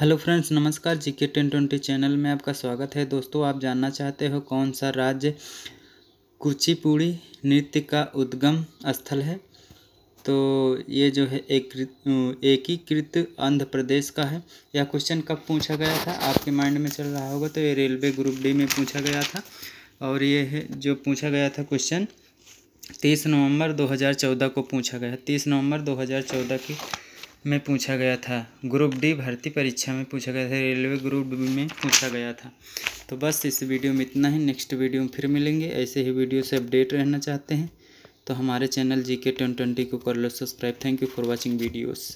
hello friends नमस्कार जी के ten twenty channel में आपका स्वागत है दोस्तों आप जानना चाहते हो कौन सा राज्य कुचिपुड़ी नृत्य का उद्गम स्थल है तो ये जो है एक एकीकृत आंध्र प्रदेश का है यह क्वेश्चन कब पूछा गया था आपके माइंड में चल रहा होगा तो ये रेलवे ग्रुप डी में पूछा गया था और ये है जो पूछा गया था क्वेश्चन तीस नवंबर 2014 को पूछा गया तीस नवंबर 2014 की में पूछा गया था ग्रुप डी भर्ती परीक्षा में पूछा गया था रेलवे ग्रुप बी में पूछा गया था तो बस इस वीडियो में इतना ही नेक्स्ट वीडियो में फिर मिलेंगे ऐसे ही वीडियो से अपडेट रहना चाहते हैं तो हमारे चैनल जी के टेन ट्वेंटी को कर लो subscribe thank you for watching videos